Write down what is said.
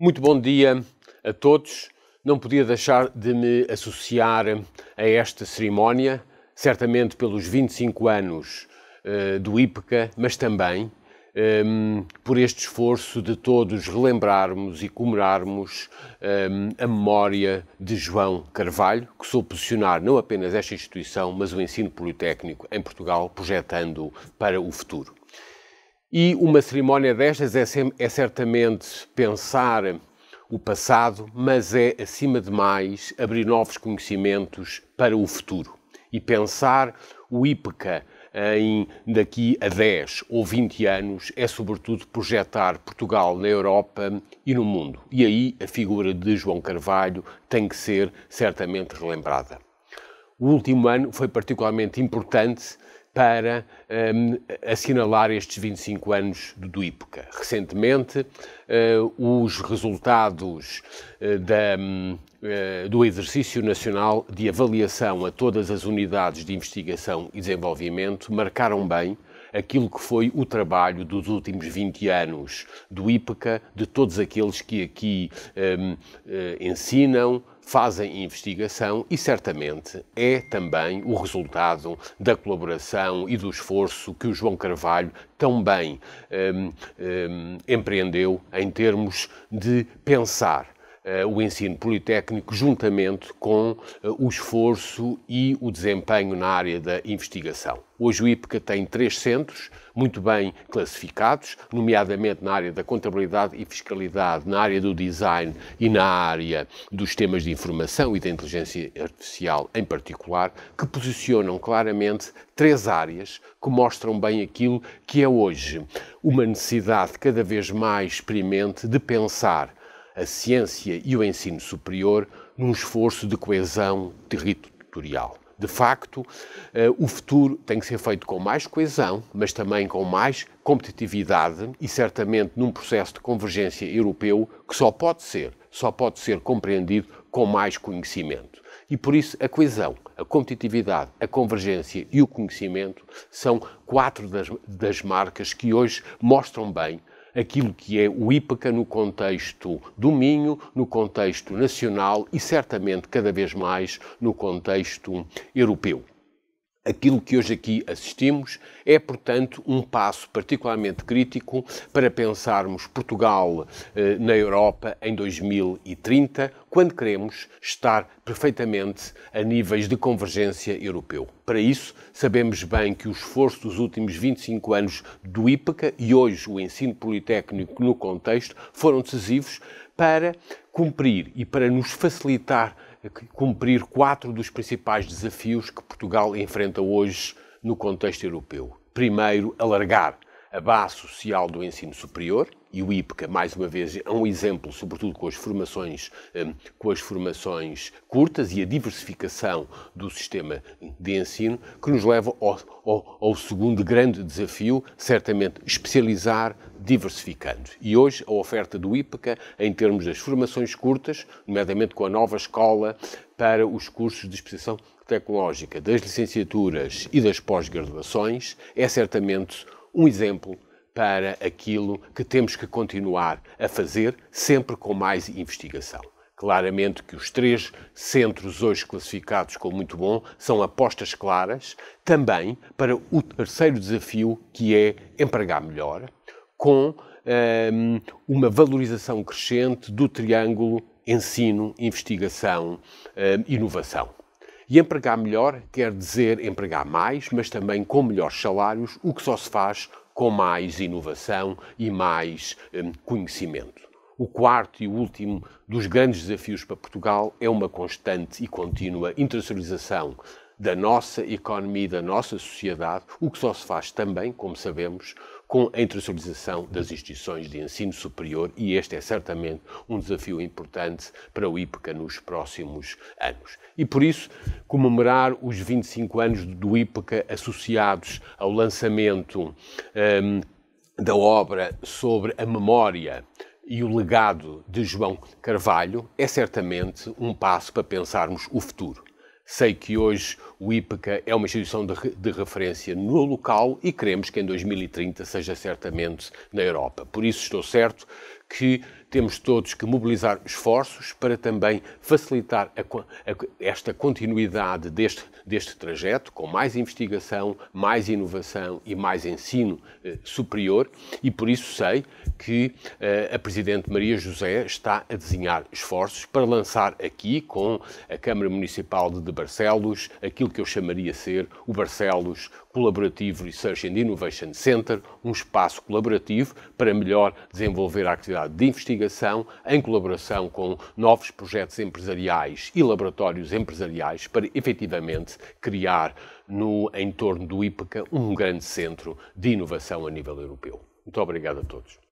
Muito bom dia a todos. Não podia deixar de me associar a esta cerimónia, certamente pelos 25 anos uh, do IPCA, mas também um, ehm, por este esforço de todos relembrarmos e comemorarmos um, ehm, a memória de João Carvalho, que sou posicionar não apenas esta instituição, mas o ensino politécnico em Portugal, projetando para o futuro. E uma cerimónia destas é, é certamente pensar o passado, mas é, acima de mais, abrir novos conhecimentos para o futuro e pensar o IPCA eh, em daqui a 10 ou 20 anos é, sobretudo, projetar Portugal na Europa e no mundo. E aí a figura de João Carvalho tem que ser certamente relembrada. O último ano foi particularmente importante para um, assinalar estes 25 anos do IPCA. Recentemente, uh, os resultados uh, da, um, uh, eh, do Exercício Nacional de Avaliação a todas as unidades de investigação e desenvolvimento marcaram bem aquilo que foi o trabalho dos últimos 20 anos do IPCA, de todos aqueles que aqui um, eh, ensinam, fazem investigação e certamente é também o resultado da colaboração e do esforço que o João Carvalho tão bem um, um, empreendeu em termos de pensar eh, o ensino politécnico juntamente com eh, o esforço e o desempenho na área da investigação. Hoje o IPCA tem três centros muito bem classificados, nomeadamente na área da contabilidade e fiscalidade, na área do design e na área dos temas de informação e da inteligência artificial em particular, que posicionam claramente três áreas que mostram bem aquilo que é hoje uma necessidade cada vez mais experimente de pensar a ciência e o ensino superior num esforço de coesão territorial. De facto, eh, o futuro tem que ser feito com mais coesão, mas também com mais competitividade e certamente num processo de convergência europeu que só pode ser, só pode ser compreendido com mais conhecimento. E por isso a coesão, a competitividade, a convergência e o conhecimento são quatro das, das marcas que hoje mostram bem aquilo que é o IPCA no contexto do Minho, no contexto nacional e certamente cada vez mais no contexto europeu. Aquilo que hoje aqui assistimos é, portanto, um passo particularmente crítico para pensarmos Portugal eh, na Europa em 2030, quando queremos estar perfeitamente a níveis de convergência europeu. Para isso, sabemos bem que o esforço dos últimos 25 anos do IPCA e hoje o ensino politécnico no contexto foram decisivos para cumprir e para nos facilitar cumprir quatro dos principais desafios que Portugal enfrenta hoje no contexto europeu. Primeiro, alargar a base social do ensino superior, e o IPCA, mais uma vez, é um exemplo, sobretudo com as formações, hum, com as formações curtas e a diversificação do sistema de ensino, que nos leva ao, ao, ao segundo grande desafio, certamente especializar diversificando. E hoje a oferta do IPCA, em termos das formações curtas, nomeadamente com a nova escola para os cursos de especialização tecnológica, das licenciaturas e das pós-graduações, é certamente um exemplo para aquilo que temos que continuar a fazer, sempre com mais investigação. Claramente que os três centros hoje classificados como muito bom são apostas claras também para o terceiro desafio, que é empregar melhor, com ehm, uma valorização crescente do triângulo ensino, investigação, ehm, inovação e empregar melhor quer dizer empregar mais, mas também com melhores salários, o que só se faz com mais inovação e mais hum, conhecimento. O quarto e último dos grandes desafios para Portugal é uma constante e contínua internacionalização da nossa economia e da nossa sociedade, o que só se faz também, como sabemos, com a internacionalização das instituições de ensino superior e este é certamente um desafio importante para o IPCA nos próximos anos. E por isso, comemorar os 25 anos do IPCA associados ao lançamento um, da obra sobre a memória e o legado de João Carvalho é certamente um passo para pensarmos o futuro. Sei que hoje o IPCA é uma instituição de, de, referência no local e queremos que em 2030 seja certamente na Europa. Por isso estou certo que temos todos que mobilizar esforços para também facilitar a, a, esta continuidade deste, deste trajeto, com mais investigação, mais inovação e mais ensino eh, superior, e por isso sei que eh, a Presidente Maria José está a desenhar esforços para lançar aqui, com a Câmara Municipal de, de Barcelos, aquilo que eu chamaria ser o Barcelos Collaborative Research and Innovation Center, um espaço colaborativo para melhor desenvolver a atividade de investigação investigação em colaboração com novos projetos empresariais e laboratórios empresariais para efetivamente criar no entorno do IPCA um grande centro de inovação a nível europeu. Muito obrigado a todos.